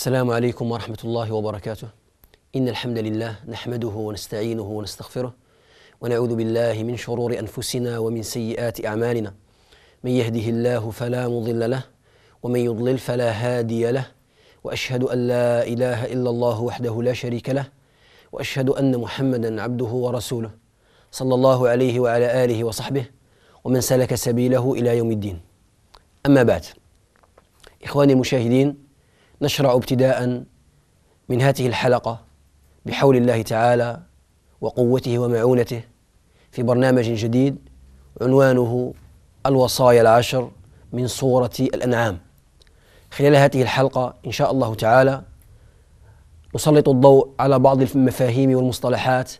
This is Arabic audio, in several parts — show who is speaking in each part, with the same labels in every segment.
Speaker 1: السلام عليكم ورحمة الله وبركاته إن الحمد لله نحمده ونستعينه ونستغفره ونعوذ بالله من شرور أنفسنا ومن سيئات أعمالنا من يهده الله فلا مضل له ومن يضلل فلا هادي له وأشهد أن لا إله إلا الله وحده لا شريك له وأشهد أن محمدا عبده ورسوله صلى الله عليه وعلى آله وصحبه ومن سلك سبيله إلى يوم الدين أما بعد إخواني المشاهدين نشرع ابتداء من هذه الحلقة بحول الله تعالى وقوته ومعونته في برنامج جديد عنوانه الوصايا العشر من صورة الأنعام خلال هذه الحلقة إن شاء الله تعالى نسلط الضوء على بعض المفاهيم والمصطلحات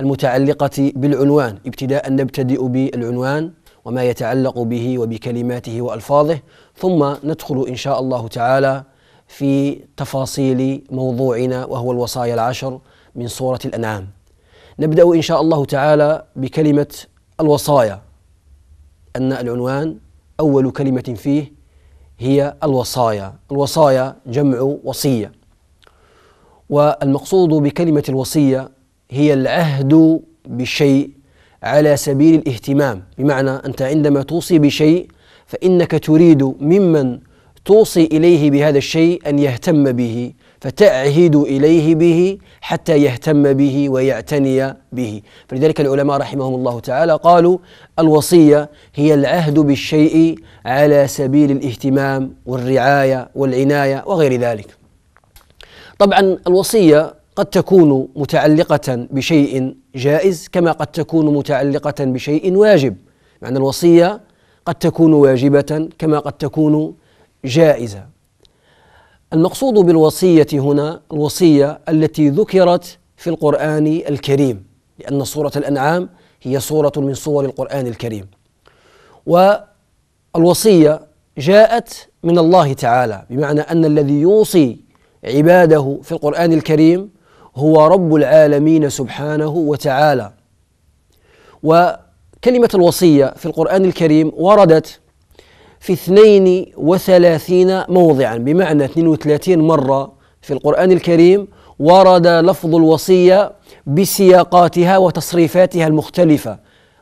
Speaker 1: المتعلقة بالعنوان ابتداء نبتدئ بالعنوان وما يتعلق به وبكلماته وألفاظه ثم ندخل إن شاء الله تعالى في تفاصيل موضوعنا وهو الوصايا العشر من سورة الأنعام. نبدأ إن شاء الله تعالى بكلمة الوصايا. أن العنوان أول كلمة فيه هي الوصايا، الوصايا جمع وصية. والمقصود بكلمة الوصية هي العهد بشيء على سبيل الاهتمام، بمعنى أنت عندما توصي بشيء فإنك تريد ممن توصي إليه بهذا الشيء أن يهتم به فتعهد إليه به حتى يهتم به ويعتني به فلذلك العلماء رحمهم الله تعالى قالوا الوصية هي العهد بالشيء على سبيل الاهتمام والرعاية والعناية وغير ذلك طبعا الوصية قد تكون متعلقة بشيء جائز كما قد تكون متعلقة بشيء واجب معنى الوصية قد تكون واجبة كما قد تكون جائزة المقصود بالوصية هنا الوصية التي ذكرت في القرآن الكريم لأن سورة الأنعام هي سورة من سور القرآن الكريم والوصية جاءت من الله تعالى بمعنى أن الذي يوصي عباده في القرآن الكريم هو رب العالمين سبحانه وتعالى وكلمة الوصية في القرآن الكريم وردت في 32 موضعا بمعنى 32 مرة في القرآن الكريم ورد لفظ الوصية بسياقاتها وتصريفاتها المختلفة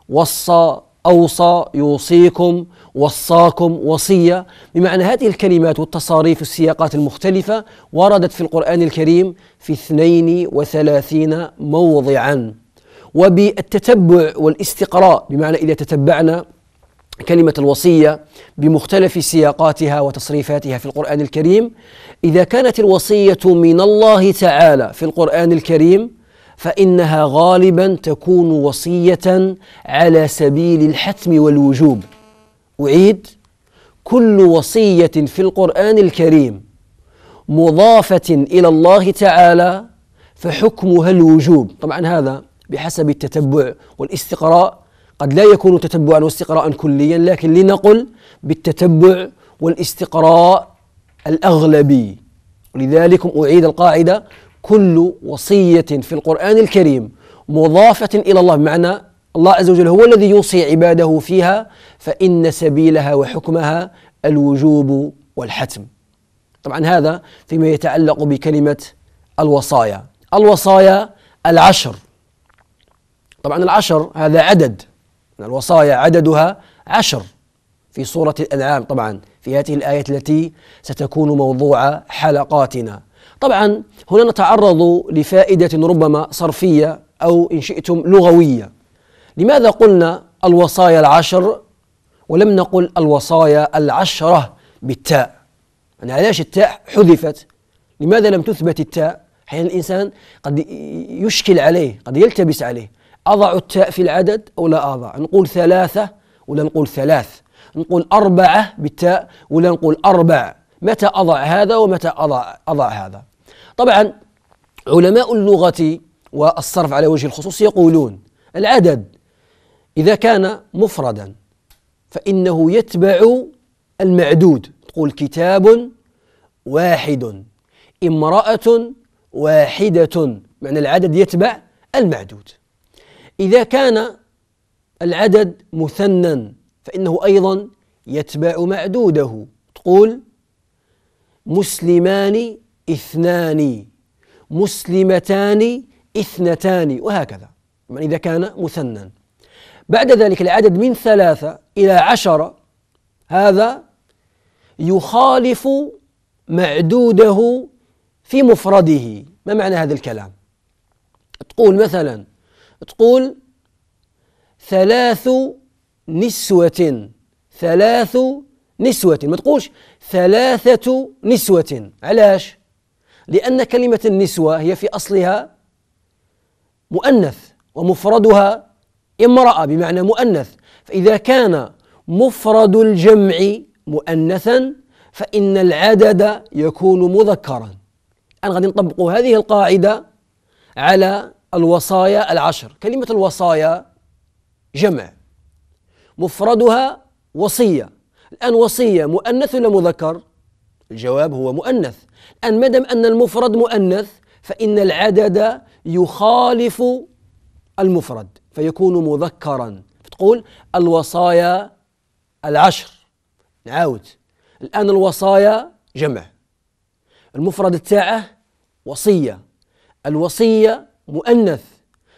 Speaker 1: وصى أوصى يوصيكم وصاكم وصية بمعنى هذه الكلمات والتصاريف والسياقات المختلفة وردت في القرآن الكريم في 32 موضعا وبالتتبع والاستقراء بمعنى إذا تتبعنا كلمة الوصية بمختلف سياقاتها وتصريفاتها في القرآن الكريم إذا كانت الوصية من الله تعالى في القرآن الكريم فإنها غالبا تكون وصية على سبيل الحتم والوجوب أعيد كل وصية في القرآن الكريم مضافة إلى الله تعالى فحكمها الوجوب طبعا هذا بحسب التتبع والاستقراء قد لا يكون تتبعا واستقراء كليا لكن لنقل بالتتبع والاستقراء الأغلبي ولذلك أعيد القاعدة كل وصية في القرآن الكريم مضافة إلى الله بمعنى الله عز وجل هو الذي يوصي عباده فيها فإن سبيلها وحكمها الوجوب والحتم طبعا هذا فيما يتعلق بكلمة الوصايا الوصايا العشر طبعا العشر هذا عدد الوصايا عددها عشر في سورة الأنعام طبعا في هذه الآية التي ستكون موضوع حلقاتنا طبعا هنا نتعرض لفائدة ربما صرفية أو إن شئتم لغوية لماذا قلنا الوصايا العشر ولم نقل الوصايا العشرة بالتاء يعني علاش التاء حذفت لماذا لم تثبت التاء حين الإنسان قد يشكل عليه قد يلتبس عليه أضع التاء في العدد أو لا أضع نقول ثلاثة ولا نقول ثلاث نقول أربعة بالتاء ولا نقول أربع متى أضع هذا ومتى أضع, أضع هذا طبعا علماء اللغة والصرف على وجه الخصوص يقولون العدد إذا كان مفردا فإنه يتبع المعدود تقول كتاب واحد امرأة واحدة معنى العدد يتبع المعدود إذا كان العدد مثنى فإنه أيضا يتبع معدوده تقول مسلمان اثنان مسلمتان اثنتان وهكذا يعني إذا كان مثنى بعد ذلك العدد من ثلاثة إلى عشرة هذا يخالف معدوده في مفرده ما معنى هذا الكلام تقول مثلا تقول ثلاث نسوة ثلاث نسوة ما تقولش ثلاثة نسوة علاش؟ لأن كلمة النسوة هي في أصلها مؤنث ومفردها امرأة بمعنى مؤنث فإذا كان مفرد الجمع مؤنثا فإن العدد يكون مذكرا الآن غادي نطبقوا هذه القاعدة على الوصايا العشر كلمة الوصايا جمع مفردها وصية الآن وصية مؤنث ولا مذكر؟ الجواب هو مؤنث الآن مدم أن المفرد مؤنث فإن العدد يخالف المفرد فيكون مذكرا فتقول الوصايا العشر نعاود الآن الوصايا جمع المفرد تاعه وصية الوصية مؤنث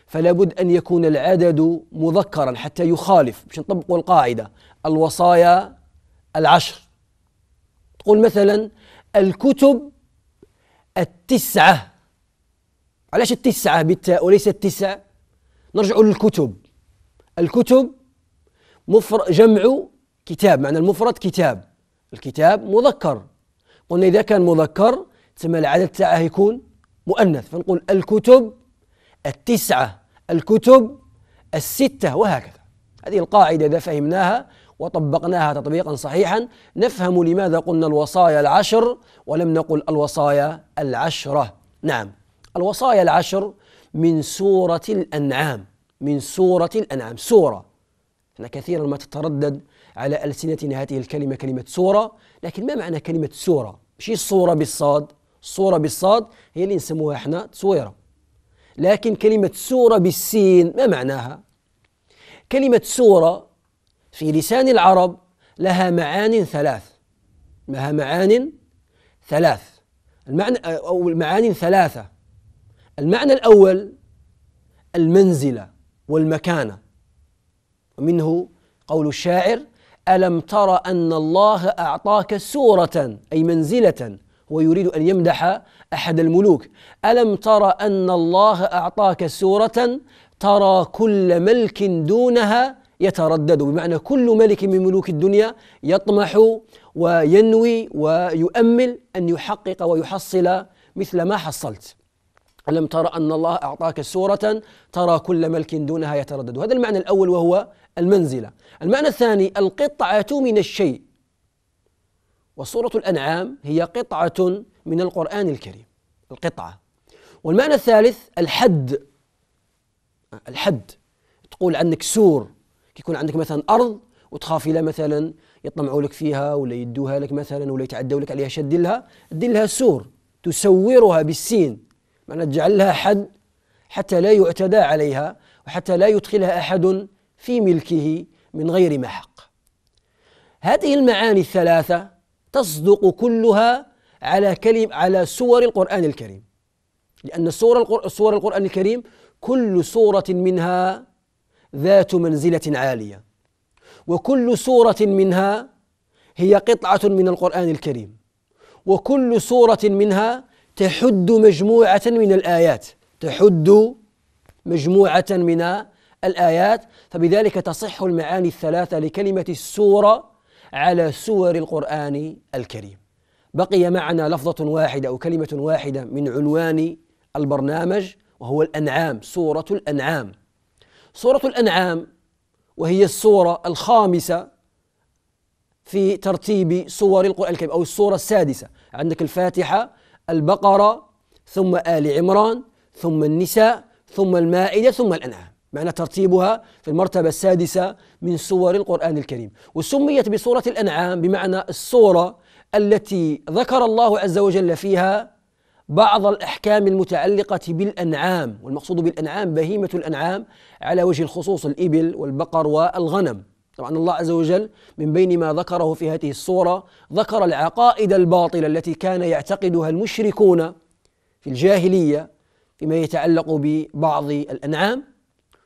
Speaker 1: فلا بد أن يكون العدد مذكرا حتى يخالف باش نطبقوا القاعدة الوصايا العشر تقول مثلا الكتب التسعة علاش التسعة بالتاء وليس التسع نرجع للكتب الكتب مفر جمع كتاب معنى المفرد كتاب الكتاب مذكر قلنا إذا كان مذكر تسمى العدد تاعه يكون مؤنث فنقول الكتب التسعة الكتب الستة وهكذا هذه القاعدة إذا فهمناها وطبقناها تطبيقا صحيحا نفهم لماذا قلنا الوصايا العشر ولم نقل الوصايا العشرة نعم الوصايا العشر من سورة الأنعام من سورة الأنعام سورة أنا كثيرا ما تتردد على ألسنتنا هذه الكلمة كلمة سورة لكن ما معنى كلمة سورة؟ مش الصورة بالصاد الصورة بالصاد هي اللي نسموها احنا تصويرة لكن كلمة سورة بالسين ما معناها؟ كلمة سورة في لسان العرب لها معان ثلاث لها معان ثلاث المعنى أو المعاني ثلاثة المعنى الأول المنزلة والمكانة ومنه قول الشاعر ألم تر أن الله أعطاك سورة أي منزلة ويريد أن يمدح أحد الملوك ألم ترى أن الله أعطاك سورة ترى كل ملك دونها يتردد بمعنى كل ملك من ملوك الدنيا يطمح وينوي ويؤمل أن يحقق ويحصل مثل ما حصلت ألم ترى أن الله أعطاك سورة ترى كل ملك دونها يتردد هذا المعنى الأول وهو المنزلة المعنى الثاني القطعة من الشيء وسورة الأنعام هي قطعة من القرآن الكريم القطعة والمعنى الثالث الحد الحد تقول عنك سور كيكون عندك مثلا أرض وتخاف إلى مثلا يطمعوا لك فيها ولا يدوها لك مثلا ولا يتعدوا لك عليها شد لها دير لها سور تسورها بالسين معنى تجعل لها حد حتى لا يعتدى عليها وحتى لا يدخلها أحد في ملكه من غير ما حق هذه المعاني الثلاثة تصدق كلها على كلم على سور القرآن الكريم لأن سور سور القرآن الكريم كل سورة منها ذات منزلة عالية وكل سورة منها هي قطعة من القرآن الكريم وكل سورة منها تحد مجموعة من الآيات تحد مجموعة من الآيات فبذلك تصح المعاني الثلاثة لكلمة السورة على سور القرآن الكريم بقي معنا لفظة واحدة أو كلمة واحدة من عنوان البرنامج وهو الأنعام سورة الأنعام سورة الأنعام وهي السورة الخامسة في ترتيب سور القرآن الكريم أو السورة السادسة عندك الفاتحة البقرة ثم آل عمران ثم النساء ثم المائدة ثم الأنعام معنى ترتيبها في المرتبة السادسة من سور القرآن الكريم وسميت بسورة الأنعام بمعنى السورة التي ذكر الله عز وجل فيها بعض الأحكام المتعلقة بالأنعام والمقصود بالأنعام بهيمة الأنعام على وجه الخصوص الإبل والبقر والغنم طبعا الله عز وجل من بين ما ذكره في هذه الصورة ذكر العقائد الباطلة التي كان يعتقدها المشركون في الجاهلية فيما يتعلق ببعض الأنعام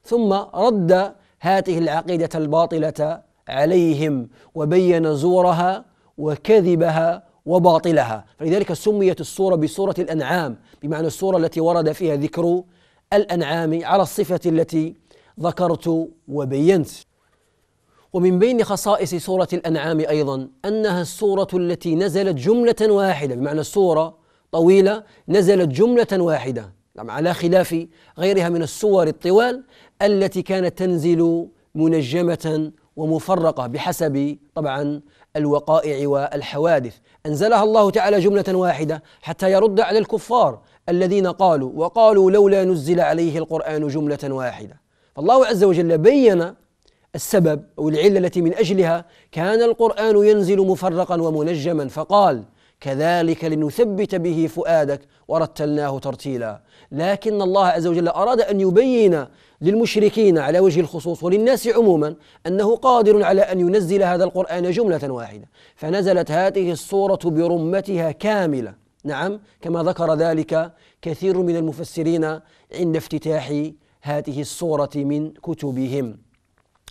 Speaker 1: ثم رد هذه العقيدة الباطلة عليهم وبين زورها وكذبها وباطلها فلذلك سميت السورة بسورة الأنعام بمعنى السورة التي ورد فيها ذكر الأنعام على الصفة التي ذكرت وبينت ومن بين خصائص سورة الأنعام أيضا أنها السورة التي نزلت جملة واحدة بمعنى السورة طويلة نزلت جملة واحدة نعم على خلاف غيرها من السور الطوال التي كانت تنزل منجمة ومفرقة بحسب طبعا الوقائع والحوادث أنزلها الله تعالى جملة واحدة حتى يرد على الكفار الذين قالوا وقالوا لولا نزل عليه القرآن جملة واحدة فالله عز وجل بين السبب أو العلة التي من أجلها كان القرآن ينزل مفرقا ومنجما فقال كذلك لنثبت به فؤادك ورتلناه ترتيلا لكن الله عز وجل أراد أن يبين للمشركين على وجه الخصوص وللناس عموما أنه قادر على أن ينزل هذا القرآن جملة واحدة فنزلت هذه الصورة برمتها كاملة نعم كما ذكر ذلك كثير من المفسرين عند افتتاح هذه الصورة من كتبهم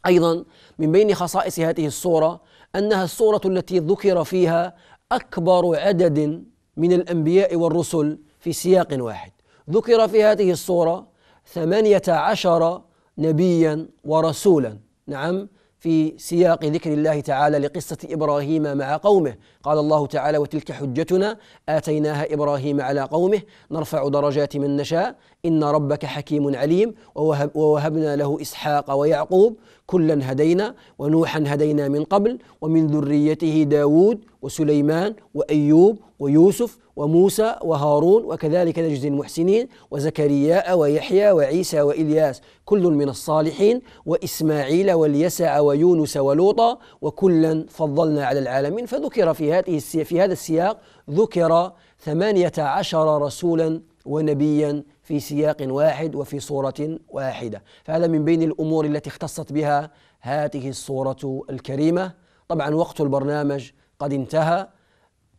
Speaker 1: أيضا من بين خصائص هذه الصورة أنها الصورة التي ذكر فيها أكبر عدد من الأنبياء والرسل في سياق واحد ذكر في هذه الصورة ثمانية عشر نبيا ورسولا نعم في سياق ذكر الله تعالى لقصة إبراهيم مع قومه قال الله تعالى وتلك حجتنا آتيناها إبراهيم على قومه نرفع درجات من نشاء إن ربك حكيم عليم ووهب ووهبنا له إسحاق ويعقوب كلا هدينا ونوحا هدينا من قبل ومن ذريته داود وسليمان وأيوب ويوسف وموسى وهارون وكذلك نجزي المحسنين وزكرياء ويحيى وعيسى وإلياس كل من الصالحين وإسماعيل واليسع ويونس ولوطا وكلا فضلنا على العالمين فذكر في هذه في هذا السياق ذكر ثمانية عشر رسولا ونبيا في سياق واحد وفي صورة واحدة فهذا من بين الأمور التي اختصت بها هذه الصورة الكريمة طبعا وقت البرنامج قد انتهى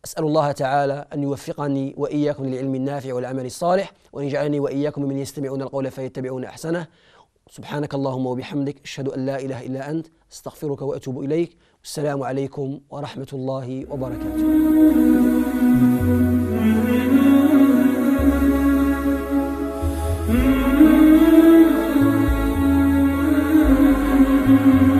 Speaker 1: أسأل الله تعالى أن يوفقني وإياكم للعلم النافع والعمل الصالح وأن يجعلني وإياكم ممن يستمعون القول فيتبعون أحسنه سبحانك اللهم وبحمدك أشهد أن لا إله إلا أنت أستغفرك وأتوب إليك والسلام عليكم ورحمة الله وبركاته mm